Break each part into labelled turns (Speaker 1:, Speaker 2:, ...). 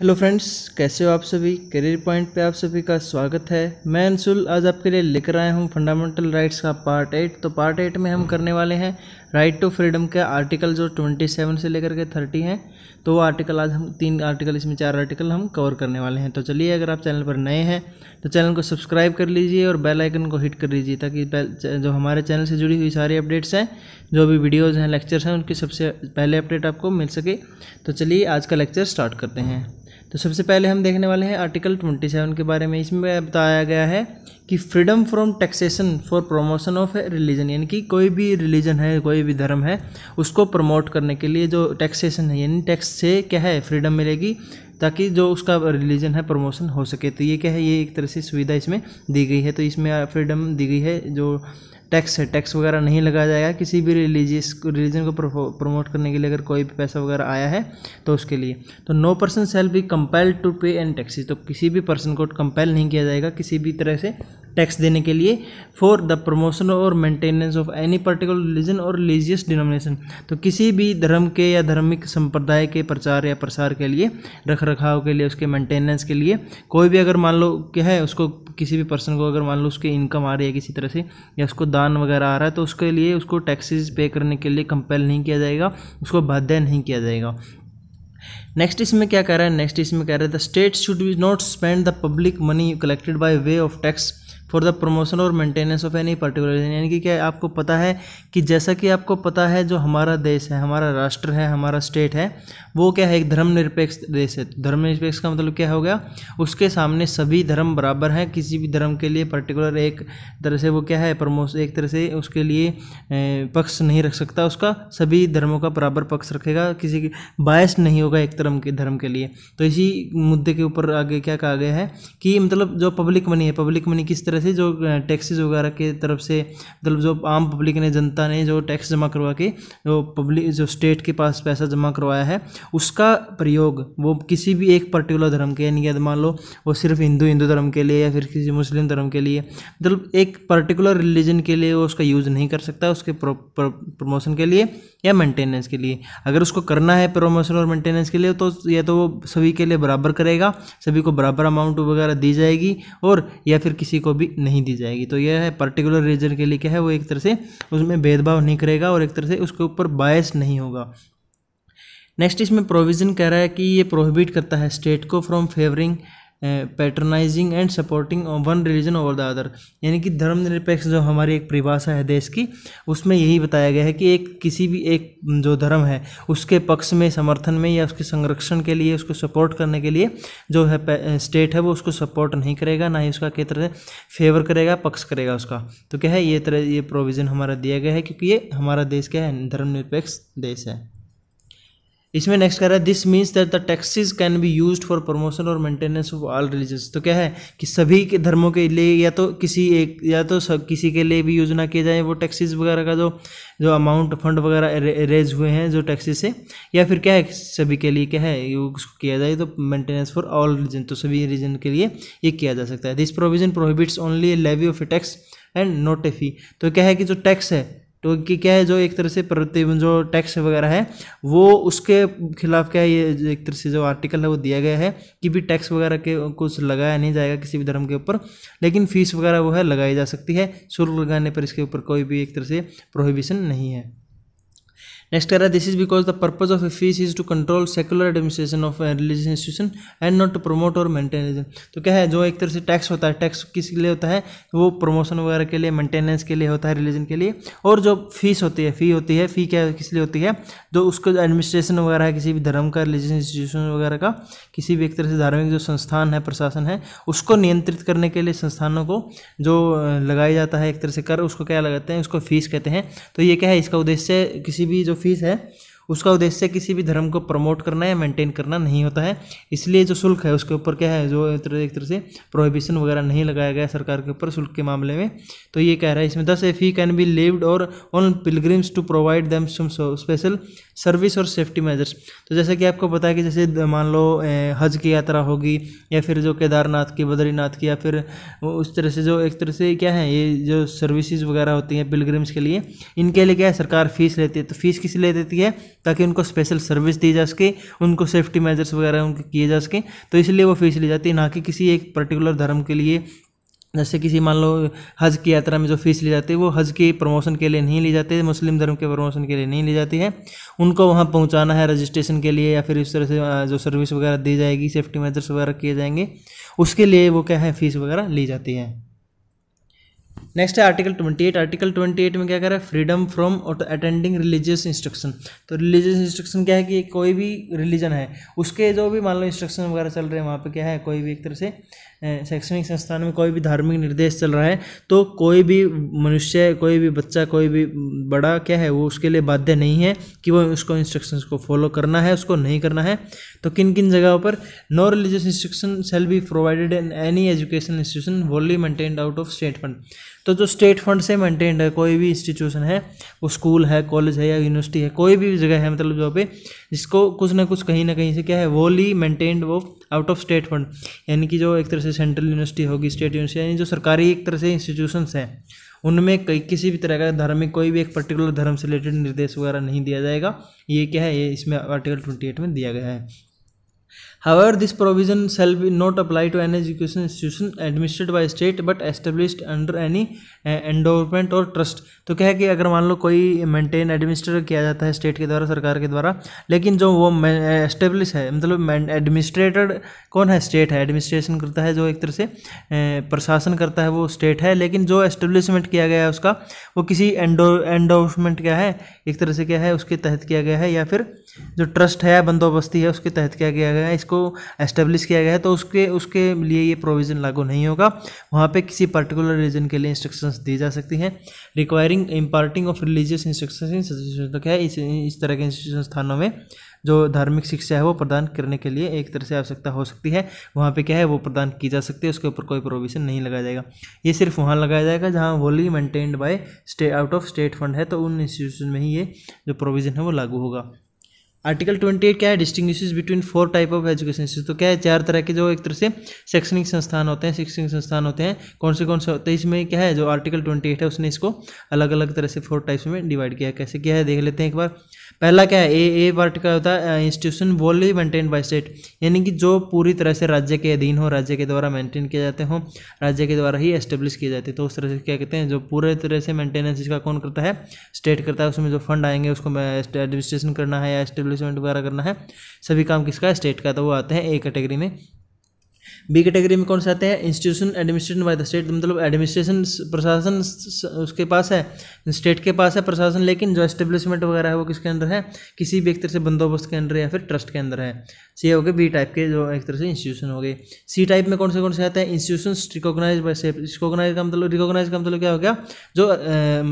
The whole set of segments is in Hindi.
Speaker 1: हेलो फ्रेंड्स कैसे हो आप सभी करियर पॉइंट पे आप सभी का स्वागत है मैं अंशुल आज आपके लिए लेकर आया हूँ फंडामेंटल राइट्स का पार्ट एट तो पार्ट एट में हम करने वाले हैं राइट टू फ्रीडम के आर्टिकल जो ट्वेंटी सेवन से लेकर के थर्टी हैं तो वो आर्टिकल आज हम तीन आर्टिकल इसमें चार आर्टिकल हम कवर करने वाले हैं तो चलिए अगर आप चैनल पर नए हैं तो चैनल को सब्सक्राइब कर लीजिए और बेल आइकन को हिट कर लीजिए ताकि जो हमारे चैनल से जुड़ी हुई सारी अपडेट्स हैं जो भी वीडियोज़ हैं लेक्चर्स हैं उनकी सबसे पहले अपडेट आपको मिल सके तो चलिए आज का लेक्चर स्टार्ट करते हैं तो सबसे पहले हम देखने वाले हैं आर्टिकल 27 के बारे में इसमें बताया गया है कि freedom from taxation for promotion of religion यानी कि कोई भी रिलीजन है कोई भी धर्म है उसको प्रमोट करने के लिए जो टैक्सेशन है यानी टैक्स से क्या है फ्रीडम मिलेगी ताकि जो उसका रिलीजन है प्रमोशन हो सके तो ये क्या है ये एक तरह से सुविधा इसमें दी गई है तो इसमें फ्रीडम दी गई है जो टैक्स है टैक्स वगैरह नहीं लगाया जाएगा किसी भी रिलीजियस रिलीजन को प्रमोट करने के लिए अगर कोई भी पैसा वगैरह आया है तो उसके लिए तो no person shall be compelled to pay an taxes तो किसी भी पर्सन को कंपेल नहीं किया जाएगा किसी भी तरह से टैक्स देने के लिए फॉर द प्रमोशन और maintenance of any particular religion और रिलीजियस डिनोमिनेशन तो किसी भी धर्म के या धार्मिक संप्रदाय के प्रचार या प्रसार के लिए रख रखाव के लिए उसके मेंटेनेंस के लिए कोई भी अगर मान लो क्या है उसको किसी भी पर्सन को अगर मान लो उसकी इनकम आ रही है किसी तरह से या उसको दान वगैरह आ रहा है तो उसके लिए उसको टैक्सेस पे करने के लिए कंपेल नहीं किया जाएगा उसको बाध्य नहीं किया जाएगा नेक्स्ट इसमें क्या कह रहा है नेक्स्ट इसमें कह रहा है the state should be not spend the public money collected by way of tax for the promotion और मेंटेनेंस ऑफ एनी पर्टिकुलर यानी कि क्या आपको पता है कि जैसा कि आपको पता है जो हमारा देश है हमारा राष्ट्र है हमारा स्टेट है वो क्या है एक धर्मनिरपेक्ष देश है धर्मनिरपेक्ष का मतलब क्या हो गया उसके सामने सभी धर्म बराबर हैं किसी भी धर्म के लिए पर्टिकुलर एक तरह से वो क्या है प्रमोश एक तरह से उसके लिए पक्ष नहीं रख सकता उसका सभी धर्मों का बराबर पक्ष रखेगा किसी की बायस नहीं होगा एक धर्म के धर्म के लिए तो इसी मुद्दे के ऊपर आगे क्या कहा गया है कि मतलब जो पब्लिक मनी है पब्लिक मनी किस तरह से जो टैक्सेस वगैरह के तरफ से मतलब जो आम पब्लिक ने जनता ने जो टैक्स जमा करवा के जो पब्लिक जो स्टेट के पास पैसा जमा करवाया है उसका प्रयोग वो किसी भी एक पर्टिकुलर धर्म के यानी कि मान लो वो सिर्फ हिंदू हिंदू धर्म के लिए या फिर किसी मुस्लिम धर्म के लिए मतलब एक पर्टिकुलर रिलीजन के लिए वो उसका यूज़ नहीं कर सकता उसके प्रमोशन के लिए या मेंटेनेंस के लिए अगर उसको करना है प्रमोशन और मेंटेनेंस के लिए तो या तो वो सभी के लिए बराबर करेगा सभी को बराबर अमाउंट वगैरह दी जाएगी और या फिर किसी को भी नहीं दी जाएगी तो यह है पर्टिकुलर रिलीजन के लिए क्या है वो एक तरह से उसमें भेदभाव नहीं करेगा और एक तरह से उसके ऊपर बायस नहीं होगा नेक्स्ट इसमें प्रोविज़न कह रहा है कि ये प्रोहिबिट करता है स्टेट को from favouring patronising and supporting one religion over the other यानी कि धर्मनिरपेक्ष जो हमारी एक परिभाषा है देश की उसमें यही बताया गया है कि एक किसी भी एक जो धर्म है उसके पक्ष में समर्थन में या उसके संरक्षण के लिए उसको सपोर्ट करने के लिए जो है स्टेट eh, है वो उसको सपोर्ट नहीं करेगा ना ही उसका कई तरह फेवर करेगा पक्ष करेगा उसका तो क्या है ये तरह ये प्रोविज़न हमारा दिया गया है क्योंकि ये हमारा देश क्या है धर्मनिरपेक्ष देश है इसमें नेक्स्ट कह रहा है this means that the taxes can be use for promotion और मेंटेनेंस ऑफ ऑल रिलीजन्स तो क्या है कि सभी के धर्मों के लिए या तो किसी एक या तो सब किसी के लिए भी यूज ना किए जाए वो टैक्सेस वगैरह का जो जो अमाउंट फंड वगैरह रेज हुए हैं जो टैक्सेस से या फिर क्या है सभी के लिए क्या है उसको किया जाए तो मेंटेनेंस फॉर ऑल रिलीजन तो सभी रिलीजन के लिए ये किया जा सकता है this provision prohibits only levy of a tax and not a fee तो क्या है कि जो टैक्स है तो कि क्या है जो एक तरह से प्रतिबंध जो टैक्स वगैरह है वो उसके खिलाफ क्या है ये एक तरह से जो आर्टिकल है वो दिया गया है कि भी टैक्स वगैरह के कुछ लगाया नहीं जाएगा किसी भी धर्म के ऊपर लेकिन फीस वगैरह वो है लगाई जा सकती है शुल्क लगाने पर इसके ऊपर कोई भी एक तरह से प्रोहिबिशन नहीं है नेक्स्ट कह रहा है this is because the purpose of a fees is to control secular administration of religious institution and not to promote और मेंटेनेंस तो क्या है जो एक तरह से टैक्स होता है टैक्स किस लिए होता है वो प्रमोशन वगैरह के लिए मेंटेनेंस के लिए होता है रिलीजन के लिए और जो फीस होती है फी होती है फी क्या किस लिए होती है जो उसका एडमिनिस्ट्रेशन वगैरह है किसी भी धर्म का रिलीजियस इंस्टीट्यूशन वगैरह का किसी भी एक तरह से धार्मिक जो संस्थान है प्रशासन है उसको नियंत्रित करने के लिए संस्थानों को जो लगाया जाता है एक तरह से कर उसको क्या लगाते हैं उसको फीस कहते हैं तो ये क्या है इसका उद्देश्य किसी भी जो फीस है उसका उद्देश्य किसी भी धर्म को प्रमोट करना या मेंटेन करना नहीं होता है इसलिए जो शुल्क है उसके ऊपर क्या है जो एक तरह से प्रोहिबिशन वगैरह नहीं लगाया गया सरकार के ऊपर शुल्क के मामले में तो ये कह रहा है इसमें this F fee can be levied और on pilgrims to provide them special service और सेफ्टी मेजर्स तो जैसे कि आपको पता है कि जैसे मान लो हज की यात्रा होगी या फिर जो केदारनाथ की बद्रीनाथ की या फिर उस तरह से जो एक तरह से क्या है ये जो सर्विसेज वगैरह होती हैं पिलग्रिम्स के लिए इनके लिए क्या है सरकार फीस लेती है तो फीस किस लिए देती है ताकि उनको स्पेशल सर्विस दी जा सके उनको सेफ्टी मेजर्स वगैरह उनके किए जा सकें तो इसलिए वो फीस ली जाती है ना कि किसी एक पर्टिकुलर धर्म के लिए जैसे किसी मान लो हज की यात्रा में जो फीस ली जाती है वो हज के प्रमोशन के लिए नहीं ली जाती है मुस्लिम धर्म के प्रमोशन के लिए नहीं ली जाती है उनको वहाँ पहुँचाना है रजिस्ट्रेशन के लिए या फिर इस तरह से जो सर्विस वगैरह दी जाएगी सेफ्टी मेजर्स वगैरह किए जाएंगे उसके लिए वो क्या है फीस वगैरह ली जाती है नेक्स्ट है article twenty eight article twenty eight में क्या कह रहा है freedom from attending religious instruction तो रिलीजियस इंस्ट्रक्शन क्या है कि कोई भी रिलीजन है उसके जो भी मान लो इंस्ट्रक्शन वगैरह चल रहे हैं वहाँ पर क्या है कोई भी एक तरह से शैक्षणिक संस्थान में कोई भी धार्मिक निर्देश चल रहा है तो कोई भी मनुष्य कोई भी बच्चा कोई भी बड़ा क्या है वो उसके लिए बाध्य नहीं है कि वो उसको इंस्ट्रक्शंस को फॉलो करना है उसको नहीं करना है तो किन किन जगहों पर no religious instruction shall be provided in any education institution wholly maintained out of state fund तो जो स्टेट फंड से मेंटेन्ड है कोई भी इंस्टीट्यूशन है वो स्कूल है कॉलेज है या यूनिवर्सिटी है कोई भी जगह है मतलब जहाँ पे जिसको कुछ ना कुछ कहीं ना कहीं से क्या है वोली मेंटेन्ड वो आउट ऑफ स्टेट फंड यानी कि जो एक तरह से जैसे सेंट्रल यूनिवर्सिटी होगी स्टेट यूनिवर्सिटी यानी जो सरकारी एक तरह से इंस्टीट्यूशंस हैं उनमें कई किसी भी तरह का धार्मिक कोई भी एक पर्टिकुलर धर्म से रिलेटेड निर्देश वगैरह नहीं दिया जाएगा ये क्या है ये इसमें आर्टिकल ट्वेंटी एट में दिया गया है However, this provision shall be not apply to any education institution administered by state but established under any uh, endowment or trust. तो क्या है कि अगर मान लो कोई मेंटेन एडमिनिस्टर किया जाता है स्टेट के द्वारा सरकार के द्वारा लेकिन जो वो एस्टेब्लिश है मतलब एडमिनिस्ट्रेटेड कौन है स्टेट है एडमिनिस्ट्रेशन करता है जो एक तरह से uh, प्रशासन करता है वो स्टेट है लेकिन जो एस्टेब्लिशमेंट किया गया है उसका वो किसी एंडो क्या है एक तरह से क्या है उसके तहत किया गया है या फिर जो ट्रस्ट है बंदोबस्ती है उसके तहत किया गया है इसको को एस्टेब्लिश किया गया है तो उसके उसके लिए ये प्रोविज़न लागू नहीं होगा वहाँ पे किसी पर्टिकुलर रीजन के लिए इंस्ट्रक्शंस दी जा सकती हैं requiring imparting of religious instruction इन क्या है इस इस तरह के इंस्टीट्यूशन स्थानों में जो धार्मिक शिक्षा है वो प्रदान करने के लिए एक तरह से आवश्यकता हो सकती है वहाँ पे क्या है वो प्रदान की जा सकती है उसके ऊपर कोई प्रोविज़न नहीं लगाया जाएगा ये सिर्फ वहाँ लगाया जाएगा जहाँ wholly maintained by state out of state fund है तो उन इंस्टीट्यूशन में ही ये जो प्रोविज़न है वो लागू होगा आर्टिकल ट्वेंटी एट क्या है distinguish between four type of education तो क्या है चार तरह के जो एक तरह से शैक्षणिक संस्थान होते हैं शैक्षणिक संस्थान होते हैं कौन से कौन से होते हैं इसमें क्या है जो आर्टिकल ट्वेंटी एट है उसने इसको अलग अलग तरह से फोर टाइप्स में डिवाइड किया है कैसे किया है देख लेते हैं एक बार पहला क्या है ए ए पार्ट का होता है इंस्टीट्यूशन वोली मेंटेन बाय स्टेट यानी कि जो पूरी तरह से राज्य के अधीन हो राज्य के द्वारा मेंटेन किए जाते हों राज्य के द्वारा ही एस्टेब्लिश किए जाते हैं तो उस तरह से क्या कहते हैं जो पूरे तरह से मेंटेनेंस इसका कौन करता है स्टेट करता है उसमें जो फंड आएंगे उसको एडमिनिस्ट्रेशन करना है या एस्टेब्लिश एस्टेब्लिशमेंट वगैरह करना है सभी काम किसका स्टेट का तो वो आते हैं ए कैटेगरी में बी कैटेगरी में कौन से आते हैं institution administration by the state मतलब एडमिनिस्ट्रेशन प्रशासन उसके पास है स्टेट के पास है प्रशासन लेकिन जो एस्टेब्लिशमेंट वगैरह है वो किसके अंदर है किसी भी एक तरह से बंदोबस्त के अंदर या फिर ट्रस्ट के अंदर है सी हो गए बी टाइप के जो एक तरह से इंस्टीट्यूशन हो गए सी टाइप में कौन से कौन से आते हैं इंस्टीट्यूशन रिकोगनाइज बाय रिकोगनाइज का मतलब रिकोगनाइज का मतलब क्या हो गया जो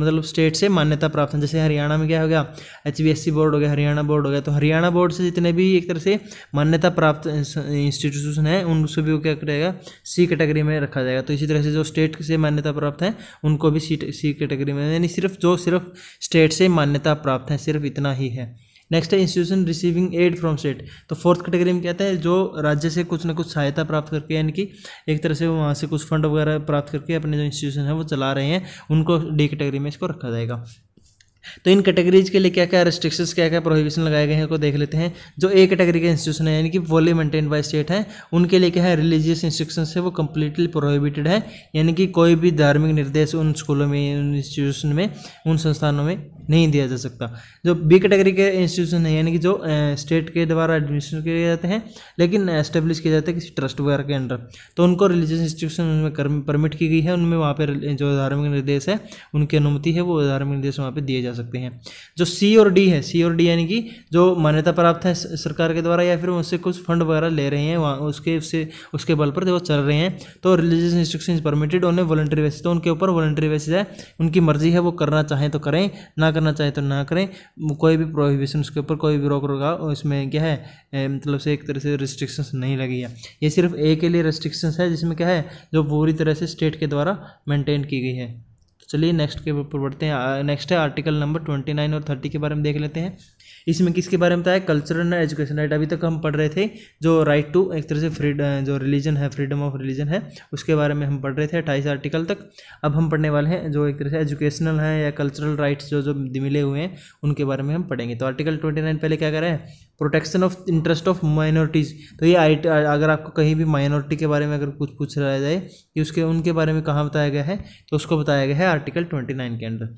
Speaker 1: मतलब स्टेट से मान्यता प्राप्त है जैसे हरियाणा में क्या हो गया एच बोर्ड हो गया हरियाणा बोर्ड हो गया तो हरियाणा बोर्ड से जितने भी एक तरह से मान्यता प्राप्त इंस्टीट्यूशन है उनसे भी क्या करेगा सी कैटेगरी में रखा जाएगा तो इसी तरह से जो स्टेट से मान्यता प्राप्त है उनको भी सी सी कैटेगरी में यानी सिर्फ जो सिर्फ स्टेट से मान्यता प्राप्त है सिर्फ इतना ही है नेक्स्ट है institution receiving aid from state तो फोर्थ कैटेगरी में क्या है जो राज्य से कुछ ना कुछ सहायता प्राप्त करके यानी कि एक तरह से वहाँ से कुछ फंड वगैरह प्राप्त करके अपने जो इंस्टीट्यूशन है वो चला रहे हैं उनको डी कैटेगरी में इसको रखा जाएगा तो इन कैटेगरीज के लिए क्या क्या रिस्ट्रिक्शंस क्या क्या प्रोहिबिशन लगाए गए हैं को देख लेते हैं जो ए कैटेगरी के इंस्टीट्यूशन है यानी कि वोली मेंटेन बाई स्टेट है उनके लिए क्या है रिलीजियस इंस्ट्रक्शन है वो कम्प्लीटली प्रोहिबिटेड है यानी कि कोई भी धार्मिक निर्देश उन स्कूलों में उन इंस्टीट्यूशन में उन संस्थानों में नहीं दिया जा सकता जो बी कैटेगरी के इंस्टीट्यूशन है यानी कि जो स्टेट के द्वारा एडमिनिस्ट्रेशन किए जाते हैं लेकिन एस्टेब्लिश किए जाते हैं किसी ट्रस्ट वगैरह के अंडर तो उनको रिलीजियस इंस्टीट्यूशन उनमें परमिट की गई है उनमें वहाँ पर जो धार्मिक निर्देश है उनकी अनुमति है वो धार्मिक निर्देश वहाँ पर दिए जा सकते हैं जो सी और डी है सी और डी यानी कि जो मान्यता प्राप्त है सरकार के द्वारा या फिर उनसे कुछ फंड वगैरह ले रहे हैं वहाँ उसके उससे उसके बल पर वो चल रहे हैं तो रिलीजियस इंस्ट्रक्शन परमिटेड उन्हें वॉलंटरी बेसिस तो उनके ऊपर वॉलंटरी बेसिस है उनकी मर्जी है वो करना चाहें तो करें ना करना चाहे तो ना करें कोई भी प्रोहिबिशन उसके ऊपर कोई भी रोक रोका उसमें क्या है मतलब से एक तरह से रिस्ट्रिक्शंस नहीं लगी है ये सिर्फ ए के लिए रिस्ट्रिक्शंस है जिसमें क्या है जो पूरी तरह से स्टेट के द्वारा मेंटेन की गई है तो चलिए नेक्स्ट के ऊपर बढ़ते हैं नेक्स्ट है आर्टिकल नंबर ट्वेंटी नाइन और थर्टी के बारे में देख लेते हैं इसमें किसके बारे में बताया कल्चरल एंड एजुकेशन राइट अभी तक हम पढ़ रहे थे जो राइट टू एक तरह से फ्रीडम जो रिलीजन है फ्रीडम ऑफ रिलीजन है उसके बारे में हम पढ़ रहे थे अट्ठाईस आर्टिकल तक अब हम पढ़ने वाले हैं जो एक तरह से एजुकेशनल हैं या कल्चरल राइट्स जो जो मिले हुए हैं उनके बारे में हम पढ़ेंगे तो आर्टिकल ट्वेंटी नाइन पहले क्या करें रहा protection of interest of minorities तो ये अगर आपको कहीं भी माइनॉरिटी के बारे में अगर कुछ पूछ रहा जाए कि उसके उनके बारे में कहाँ बताया गया है तो उसको बताया गया है आर्टिकल ट्वेंटी नाइन के अंदर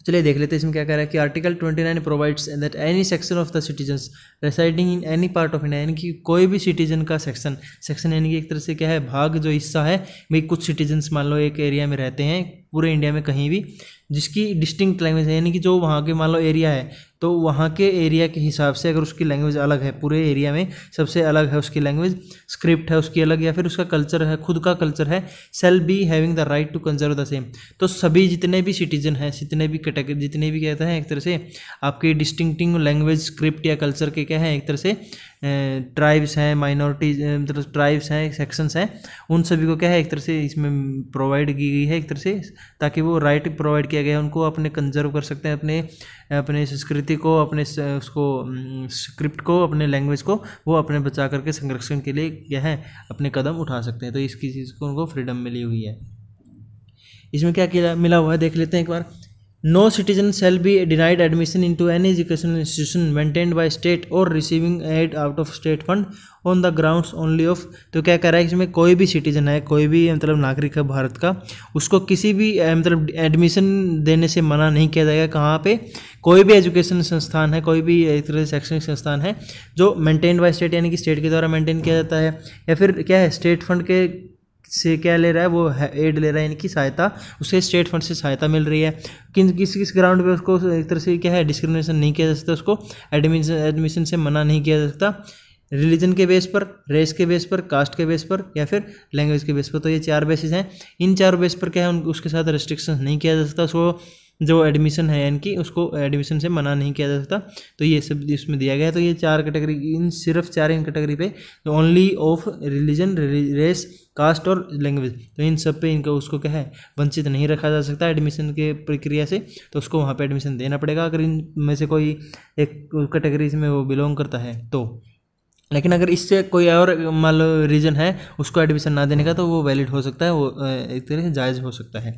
Speaker 1: तो चलिए देख लेते हैं इसमें क्या कह रहा है कि article twenty nine provides that any section of the citizens residing in any part of India यानी कि कोई भी सिटीजन का सेक्शन सेक्शन यानी कि एक तरह से क्या है भाग जो हिस्सा है भाई कुछ सिटीजन्स मान लो एक एरिया में रहते हैं पूरे इंडिया में कहीं भी जिसकी डिस्टिंक्ट लैंग्वेज है यानी कि जो वहाँ के मान लो एरिया है तो वहाँ के एरिया के हिसाब से अगर उसकी लैंग्वेज अलग है पूरे एरिया में सबसे अलग है उसकी लैंग्वेज स्क्रिप्ट है उसकी अलग या फिर उसका कल्चर है खुद का कल्चर है shall be having the right to conserve the same तो सभी जितने भी सिटीजन हैं जितने भी कैटेगरी जितने भी कहते हैं एक तरह से आपकी डिस्टिंगटिंग लैंग्वेज स्क्रिप्ट या कल्चर के क्या हैं एक तरह से ट्राइब्स हैं माइनॉरिटीज मतलब ट्राइब्स हैं सेक्शंस हैं उन सभी को क्या है एक तरह से इसमें प्रोवाइड की गई है एक तरह से ताकि वो राइट प्रोवाइड किया गया है उनको अपने कंजर्व कर सकते हैं अपने अपने संस्कृति संस्कृति को अपने उसको स्क्रिप्ट को अपने लैंग्वेज को वो अपने बचा करके संरक्षण के लिए क्या है अपने कदम उठा सकते हैं तो इसकी चीज़ को उनको फ्रीडम मिली हुई है इसमें क्या मिला हुआ है देख लेते हैं एक बार no citizen shall be denied admission into any education institution maintain by state और receiving aid out of state fund on the ground only of तो क्या कह रहा है इसमें कोई भी सिटीजन है कोई भी मतलब नागरिक है भारत का उसको किसी भी मतलब एडमिशन देने से मना नहीं किया जाएगा कहाँ पर कोई भी एजुकेशन संस्थान है कोई भी एक तरह से शैक्षणिक संस्थान है जो मेंटेन्ड बाय स्टेट यानी कि स्टेट के द्वारा मेंटेन किया जाता है या फिर क्या है स्टेट फंड के से क्या ले रहा है वो एड ले रहा है इनकी सहायता उसे स्टेट फंड से सहायता मिल रही है किन किस किस ग्राउंड पे उसको एक तरह से क्या है डिस्क्रिमिनेशन नहीं किया जा सकता उसको एडमिशन एडमिशन से मना नहीं किया जा सकता रिलीजन के बेस पर रेस के बेस पर कास्ट के बेस पर या फिर लैंग्वेज के बेस पर तो ये चार बेसिस हैं इन चार बेस पर क्या है उन उसके साथ रेस्ट्रिक्शन नहीं किया जा सकता उसको जो एडमिशन है इनकी उसको एडमिशन से मना नहीं किया जा सकता तो ये सब इसमें दिया गया तो ये चार कैटेगरी इन सिर्फ चार इन कैटेगरी पे only of religion race caste और लैंग्वेज तो इन सब पे इनका उसको क्या है वंचित नहीं रखा जा सकता एडमिशन के प्रक्रिया से तो उसको वहाँ पे एडमिशन देना पड़ेगा अगर इन में से कोई एक कैटेगरी में वो बिलोंग करता है तो लेकिन अगर इससे कोई और मान लो रीज़न है उसको एडमिशन ना देने का तो वो वैलिड हो सकता है वो एक तरह से जायज़ हो सकता है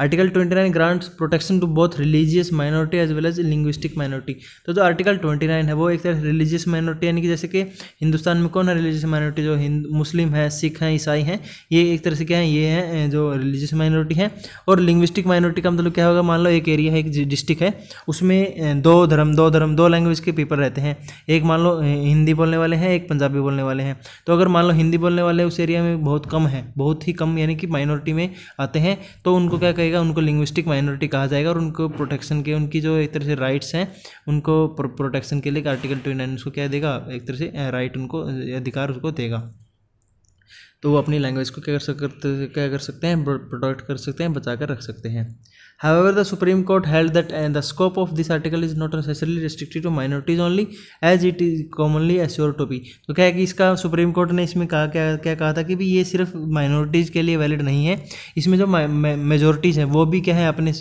Speaker 1: article twenty nine grants protection to both religious minority as well as linguistic minority तो जो आर्टिकल ट्वेंटी नाइन है वो एक तरह रिलीजियस माइनॉरिटी यानी कि जैसे कि हिंदुस्तान में कौन है रिलीजियस माइनॉरिटी जो हिंद मुस्लिम है सिख हैं ईसाई हैं ये एक तरह से क्या है ये हैं जो रिलीजियस माइनॉरिटी है और लिंग्विस्टिक माइनॉरिटी का मतलब क्या होगा मान लो एक एरिया है एक डिस्ट्रिक्ट है उसमें दो धर्म दो धर्म दो लैंग्वेज के पीपल रहते हैं एक मान लो हिंदी बोलने वाले हैं एक पंजाबी बोलने वाले हैं तो अगर मान लो हिंदी बोलने वाले उस एरिया में बहुत कम है बहुत ही कम यानी कि माइनॉरिटी में आते हैं तो उनको क्या कहेगा उनको लिंग्विस्टिक माइनॉरिटी कहा जाएगा और उनको प्रोटेक्शन के उनकी जो एक तरह से राइट्स हैं उनको प्रोटेक्शन के लिए आर्टिकल ट्वेंटी नाइन उसको क्या देगा एक तरह से राइट उनको अधिकार उसको देगा तो वो अपनी लैंग्वेज को क्या कर सकते क्या कर सकते हैं प्रोटेक्ट कर सकते हैं बचा कर रख सकते हैं However, the Supreme Court held that uh, the scope of this article is not necessarily restricted to minorities only, as it is commonly assured to be. तो क्या है कि इसका सुप्रीम कोर्ट ने इसमें कहा क्या क्या कहा था कि भी ये सिर्फ माइनॉरिटीज़ के लिए वैलिड नहीं है इसमें जो मेजोरिटीज़ हैं वो भी क्या है अपने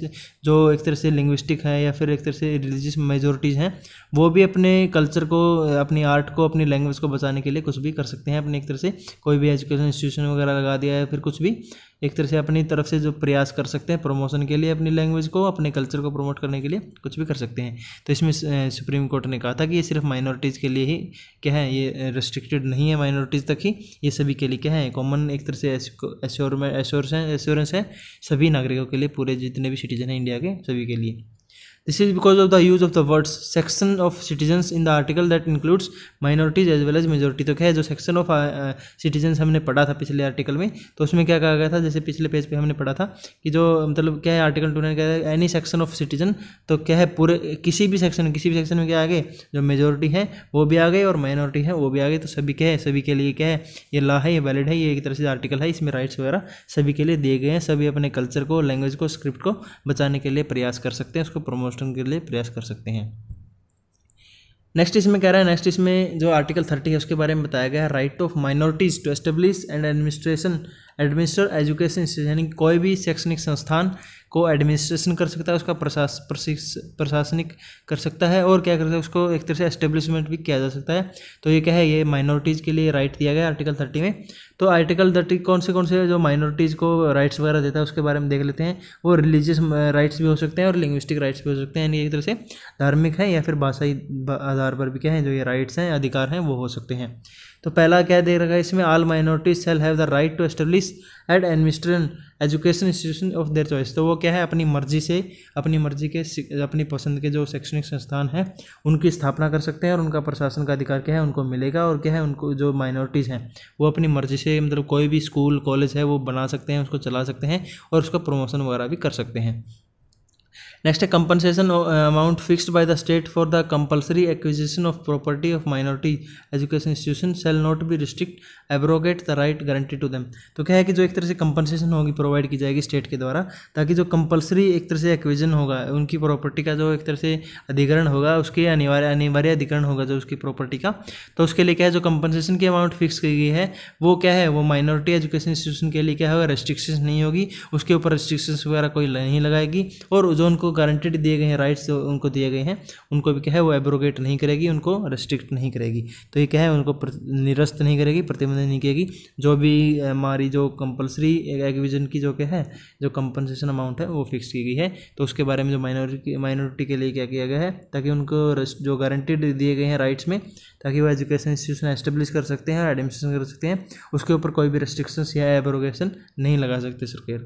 Speaker 1: जो एक तरह से लिंग्विस्टिक हैं या फिर एक तरह से रिलीजियस मेजोरिटीज़ हैं वो भी अपने कल्चर को अपनी आर्ट को अपनी लैंग्वेज को बचाने के लिए कुछ भी कर सकते हैं अपने एक तरह से कोई भी एजुकेशन इंस्टीट्यूशन वगैरह लगा दिया या फिर कुछ भी एक तरह से अपनी तरफ से जो प्रयास कर सकते हैं प्रमोशन के लिए अपनी लैंग्वेज को अपने कल्चर को प्रमोट करने के लिए कुछ भी कर सकते हैं तो इसमें सुप्रीम कोर्ट ने कहा था कि ये सिर्फ माइनॉरिटीज़ के लिए ही क्या है ये रिस्ट्रिक्टेड नहीं है माइनॉरिटीज़ तक ही ये सभी के लिए क्या है कॉमन एक तरह से एश्योरमेंट एश्योरेंस है सभी नागरिकों के लिए पूरे जितने भी सिटीजन हैं इंडिया के सभी के लिए this is because of the use of the words section of citizens in the article that includes minorities as well as majority तो क्या है जो सेक्शन ऑफ सिटीजन्स हमने पढ़ा था पिछले आर्टिकल में तो उसमें क्या कहा गया था जैसे पिछले पेज पे हमने पढ़ा था कि जो मतलब क्या है आर्टिकल टू ने कहा है एनी सेक्शन ऑफ सिटीजन तो क्या है पूरे किसी भी सेक्शन किसी भी सेक्शन में क्या आ गए जो मेजोरिटी है वो भी आ गए और माइनॉरिटी है वो भी आ गए तो सभी क्या है सभी के लिए क्या है ये लॉ है ये वैलिड है ये एक तरह से आर्टिकल है इसमें राइट्स वगैरह सभी के लिए दिए गए हैं सभी अपने कल्चर को लैंग्वेज को स्क्रिप्ट को बचाने के लिए प्रयास कर सकते हैं उसको प्रमोट क्वेश्चन के लिए प्रयास कर सकते हैं नेक्स्ट इसमें कह रहा है नेक्स्ट इसमें जो आर्टिकल थर्टी है उसके बारे में बताया गया है right of minorities to establish and administration administer education institution यानी कोई भी शैक्षणिक संस्थान को एडमिनिस्ट्रेशन कर सकता है उसका प्रशास प्रशासनिक कर सकता है और क्या कर सकता है उसको एक तरह से एस्टेब्लिशमेंट भी किया जा सकता है तो ये क्या है ये माइनॉरिटीज़ के लिए राइट दिया गया आर्टिकल थर्टी में तो आर्टिकल थर्टी कौन से कौन से जो माइनॉरिटीज़ को राइट्स वगैरह देता है उसके बारे में देख लेते हैं वो रिलीजियस राइट्स भी हो सकते हैं और लिंग्विस्टिक राइट्स भी हो सकते हैं यानी एक तरह से धार्मिक है या फिर भाषाई आधार पर भी क्या है जो ये राइट्स हैं अधिकार हैं वो हो सकते हैं तो पहला क्या दे रखा है इसमें all minority shall have the right to establish and administration education institution of their choice तो वो क्या है अपनी मर्जी से अपनी मर्जी के अपनी पसंद के जो शैक्षणिक संस्थान हैं उनकी स्थापना कर सकते हैं और उनका प्रशासन का अधिकार क्या है उनको मिलेगा और क्या है उनको जो माइनॉरिटीज़ हैं वो अपनी मर्जी से मतलब कोई भी स्कूल कॉलेज है वो बना सकते हैं उसको चला सकते हैं और उसका प्रमोशन वगैरह भी कर सकते हैं नेक्स्ट है compensation amount fixed by the state for the compulsory acquisition of property of minority education institution shall not be restrict abrogate the right guarantee to them तो क्या है कि जो एक तरह से कंपनसेशन होगी प्रोवाइड की जाएगी स्टेट के द्वारा ताकि जो कंपलसरी एक तरह से एक्विजन होगा उनकी प्रॉपर्टी का जो एक तरह से अधिग्रहण होगा उसके अनिवार्य अनिवार्य अधिकरण होगा जो उसकी प्रॉपर्टी का तो उसके लिए क्या है जो कंपनसेशन की अमाउंट फिक्स की गई है वो क्या है वो माइनॉरिटी एजुकेशन इंस्टीट्यूशन के लिए क्या होगा रेस्ट्रिक्शन नहीं होगी उसके ऊपर रेस्ट्रिक्शन वगैरह कोई नहीं लगाएगी और जो उनको गारंटेड दिए गए हैं राइट्स उनको दिए गए हैं उनको भी क्या है वो एब्रोगेट नहीं करेगी उनको रेस्ट्रिक्ट नहीं करेगी तो ये क्या है उनको निरस्त नहीं करेगी प्रतिबंधित नहीं करेगी जो भी हमारी जो कंपलसरी एग्विजन की जो क्या है जो कंपनसेशन अमाउंट है वो फिक्स की गई है तो उसके बारे में जो माइनॉरिटी माइनॉरिटी के लिए क्या किया गया है ताकि उनको जो गारंटेड दिए गए हैं राइट्स में ताकि वो एजुकेशन इंस्टीट्यूशन एस्टेब्लिश कर सकते हैं एडमिशन कर सकते हैं उसके ऊपर कोई भी रेस्ट्रिक्शंस या एब्रोगेशन नहीं लगा सकते सरकार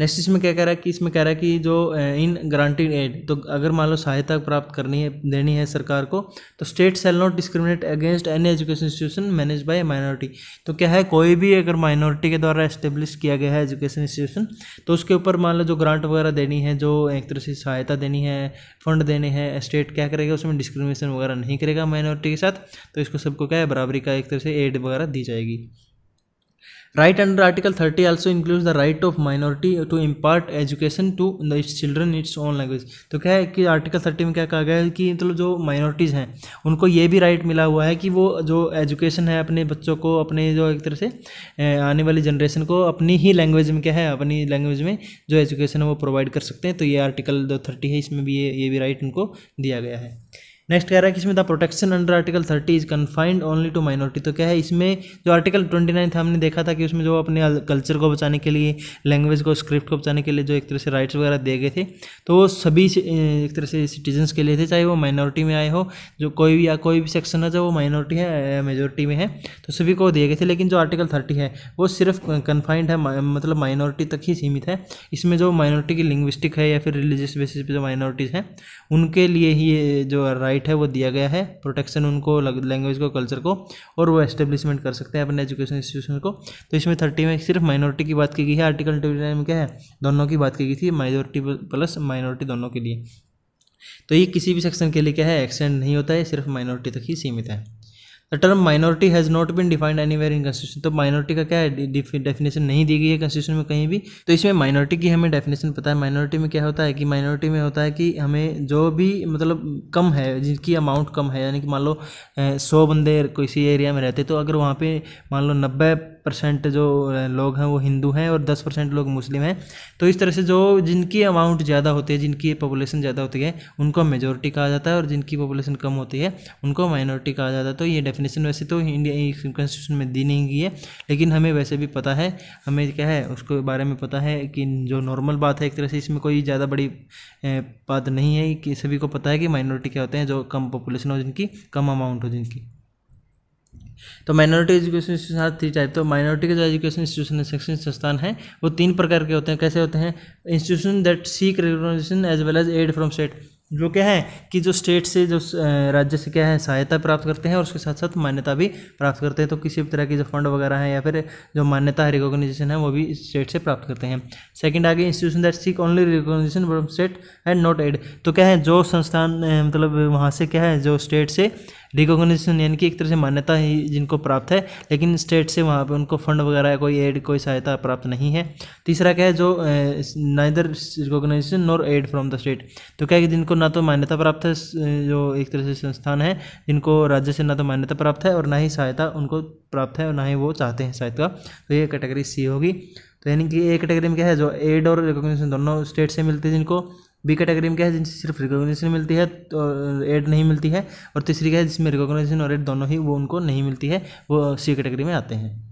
Speaker 1: नेक्स्ट इसमें क्या कह रहा है कि इसमें कह रहा है कि जो इन ग्रांटेड एड तो अगर मान लो सहायता प्राप्त करनी है देनी है सरकार को तो state shall not discriminate against any education institution manage by minority तो क्या है कोई भी अगर माइनॉरिटी के द्वारा एस्टेब्लिश किया गया है एजुकेशन इंस्टीट्यूशन तो उसके ऊपर मान लो जो ग्रांट वगैरह देनी है जो एक तरह से सहायता देनी है फंड देने हैं स्टेट क्या करेगा उसमें डिस्क्रिमिनेशन वगैरह नहीं करेगा माइनॉरिटी के साथ तो इसको सबको क्या है बराबरी का एक तरह से एड वगैरह दी जाएगी right under article 30 also includes the right of minority to impart education to the children its own language तो क्या है कि आर्टिकल 30 में क्या कहा गया है कि मतलब तो जो माइनॉरिटीज़ हैं उनको ये भी राइट मिला हुआ है कि वो जो एजुकेशन है अपने बच्चों को अपने जो एक तरह से आने वाली जनरेशन को अपनी ही लैंग्वेज में क्या है अपनी लैंग्वेज में जो एजुकेशन है वो प्रोवाइड कर सकते हैं तो ये आर्टिकल जो थर्टी है इसमें भी ये ये भी राइट उनको दिया गया है नेक्स्ट कह रहा है कि इसमें the protection under article thirty is confined only to minority तो क्या है इसमें जो आर्टिकल ट्वेंटी नाइन था हमने देखा था कि उसमें जो अपने कल्चर को बचाने के लिए लैंग्वेज को स्क्रिप्ट को बचाने के लिए जो एक तरह से राइट्स वगैरह दिए गए थे तो वो सभी एक तरह से सिटीजन्स के लिए थे चाहे वो माइनॉरिटी में आए हो जो कोई भी या कोई भी सेक्शन है जो वो माइनॉरिटी है मेजोरिटी में है तो सभी को दिए गए थे लेकिन जो आर्टिकल थर्टी है वो सिर्फ कन्फाइंड है मतलब माइनॉरिटी तक ही सीमित है इसमें जो माइनॉरिटी की लिंग्विस्टिक है या फिर रिलीजियस बेसिस पे जो माइनॉरिटीज़ हैं उनके लिए ही जो राइट राइट है वो दिया गया है प्रोटेक्शन उनको लैंग्वेज को कल्चर को और वो एस्टेब्लिशमेंट कर सकते हैं अपने एजुकेशन इंस्टीट्यूशन को तो इसमें थर्टी में सिर्फ माइनॉरिटी की बात की गई है आर्टिकल ट्वेंटी में क्या है दोनों की बात की गई थी माइनॉरिटी प्लस माइनॉरिटी दोनों के लिए तो ये किसी भी सेक्शन के लिए क्या है एक्सटेंड नहीं होता है सिर्फ माइनॉरिटी तक ही सीमित है the term minority has not been defined anywhere in constitution तो माइनॉरिटी का क्या है डेफिनेशन नहीं दी गई है कॉन्स्टिट्यूशन में कहीं भी तो इसमें माइनॉरिटी की हमें डेफिनेशन पता है माइनॉरिटी में क्या होता है कि माइनॉरिटी में होता है कि हमें जो भी मतलब कम है जिनकी अमाउंट कम है यानी कि मान लो सौ बंदे किसी एरिया में रहते तो अगर वहाँ पर मान लो नब्बे परसेंट जो लोग हैं वो हिंदू हैं और दस परसेंट लोग मुस्लिम हैं तो इस तरह से जो जिनकी अमाउंट ज़्यादा होती है जिनकी पॉपुलेशन ज़्यादा होती है उनको मेजोरिटी कहा जाता है और जिनकी पॉपुलेशन कम होती है उनको माइनॉरिटी कहा जाता है तो ये डेफिनेशन वैसे तो इंडिया कॉन्स्टिट्यूशन में दी नहीं गई है लेकिन हमें वैसे भी पता है हमें क्या है उसके बारे में पता है कि जो नॉर्मल बात है एक तरह से इसमें कोई ज़्यादा बड़ी बात नहीं है कि सभी को पता है कि माइनॉरिटी क्या होते हैं जो कम पॉपुलेशन हो जिनकी कम अमाउंट हो जिनकी तो minority education institution three type तो माइनॉरिटी का जो एजुकेशन इंस्टीट्यूशन शैक्षणिक संस्थान है वो तीन प्रकार के होते हैं कैसे होते हैं institution that seek recognisation as well as aid from state जो क्या है कि जो स्टेट से जो राज्य से क्या है सहायता प्राप्त करते हैं और उसके साथ साथ मान्यता भी प्राप्त करते हैं तो किसी भी तरह की जो फंड वगैरह है या फिर जो मान्यता है रिकोगनाइजेशन है वो भी स्टेट से प्राप्त करते हैं सेकंड आगे institution that seek only recognisation from state and not aid तो क्या है जो संस्थान मतलब वहाँ से क्या है जो स्टेट से रिकॉग्निशन यानी कि एक तरह से मान्यता ही जिनको प्राप्त है लेकिन स्टेट से वहाँ पर उनको फंड वगैरह कोई एड कोई सहायता प्राप्त नहीं है तीसरा क्या है जो neither recognisation nor aid from the state तो क्या है कि जिनको ना तो मान्यता प्राप्त है जो एक तरह से संस्थान है जिनको राज्य से ना तो मान्यता प्राप्त है और ना ही सहायता उनको प्राप्त है और ना ही वो चाहते हैं सहायता तो ये कैटेगरी सी होगी तो यानी कि ए कैटेगरी में क्या है जो एड और रिकॉग्निशन दोनों स्टेट से मिलते हैं जिनको बी कैटेगरी में क्या है जिनसे सिर्फ रिकॉग्निशन मिलती है तो एड नहीं मिलती है और तीसरी क्या है जिसमें रिकॉग्निशन और एड दोनों ही वो उनको नहीं मिलती है वो सी कैटेगरी में आते हैं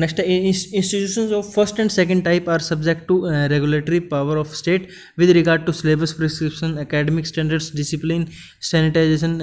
Speaker 1: next institution of first and second type are subject to regulatory power of state with regard to syllabus prescription academic standards discipline sanitisation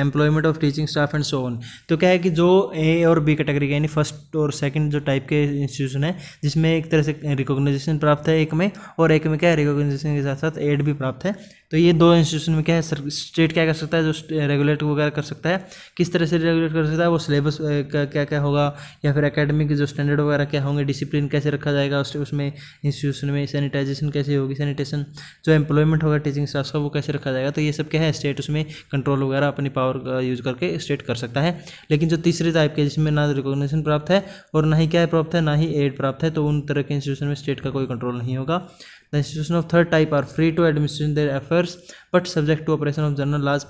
Speaker 1: employment of teaching staff and so on तो क्या है कि जो ए और बी कैटेगरी के यानी फर्स्ट और सेकेंड जो टाइप के इंस्टीट्यूशन है जिसमें एक तरह से रिकोगनाइजेशन प्राप्त है एक में और एक में क्या है रिकोगनाइजेशन के साथ साथ एड भी प्राप्त है तो ये दो इंस्टीट्यूशन में क्या है स्टेट क्या कर सकता है जो रेगुलेट वगैरह कर सकता है किस तरह से रेगुलेट कर सकता है वो सिलेबस का क्या क्या होगा या फिर अकेडमिक जो स्टैंडर्ड वगैरह क्या होंगे डिसिप्लिन कैसे रखा जाएगा उस उसमें इंस्टीट्यूशन में सैनिटाइजेशन कैसे होगी सैनिटेशन जो एम्प्लॉयमेंट होगा टीचिंग स्टाफ का वो कैसे रखा जाएगा तो ये सब क्या है स्टेट उसमें कंट्रोल वगैरह अपनी पावर का यूज करके स्टेट कर सकता है लेकिन जो तीसरे टाइप के जिसमें ना रिकॉग्निशन प्राप्त है और ना ही क्या प्राप्त है ना ही एड प्राप्त है तो उन तरह के इंस्टीट्यूशन में स्टेट का कोई कंट्रोल नहीं होगा the institution of third type are free to administer their affairs but subject to operation of general laws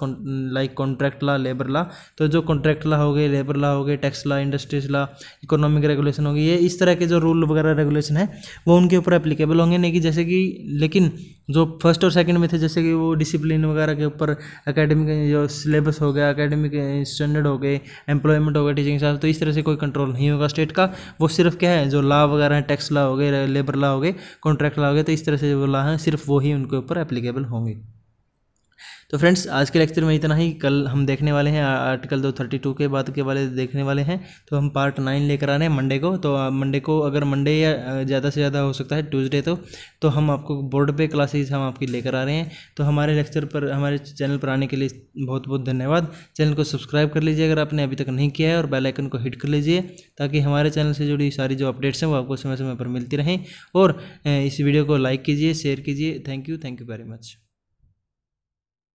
Speaker 1: like contract law labour law तो जो कॉन्ट्रैक्ट लॉ हो गए लेबर लॉ हो गए tax law industries law economic regulation होगी ये इस तरह के जो रूल वगैरह रेगुलेशन है वो उनके ऊपर एप्लीकेबल होंगे नहीं कि जैसे कि लेकिन जो फर्स्ट और सेकंड में थे जैसे कि वो डिसिप्लिन वगैरह के ऊपर अकेडमिक जो सिलेबस हो गया अकेडमिक स्टैंडर्ड हो गए एम्प्लॉयमेंट हो गया टीचिंग स्टाफ तो इस तरह से कोई कंट्रोल नहीं होगा स्टेट का वो सिर्फ क्या है जो लॉ वगैरह है टैक्स लॉ हो गए लेबर लॉ हो गए कॉन्ट्रैक्ट लॉ हो गए तो इस तरह से जो लॉ है सिर्फ वही उनके ऊपर एप्लीकेबल होंगे तो फ्रेंड्स आज के लेक्चर में इतना ही कल हम देखने वाले हैं आर्टिकल दो थर्टी टू के बाद के वाले देखने वाले हैं तो हम पार्ट नाइन लेकर आ रहे हैं मंडे को तो मंडे को अगर मंडे या ज़्यादा से ज़्यादा हो सकता है ट्यूजडे तो तो हम आपको बोर्ड पे क्लासेज हम आपकी लेकर आ रहे हैं तो हमारे लेक्चर पर हमारे चैनल पर आने के लिए बहुत बहुत धन्यवाद चैनल को सब्सक्राइब कर लीजिए अगर आपने अभी तक नहीं किया है और बेलाइकन को हिट कर लीजिए ताकि हमारे चैनल से जुड़ी सारी जो अपडेट्स हैं वो आपको समय समय पर मिलती रहें और इस वीडियो को लाइक कीजिए शेयर कीजिए thank you thank you very much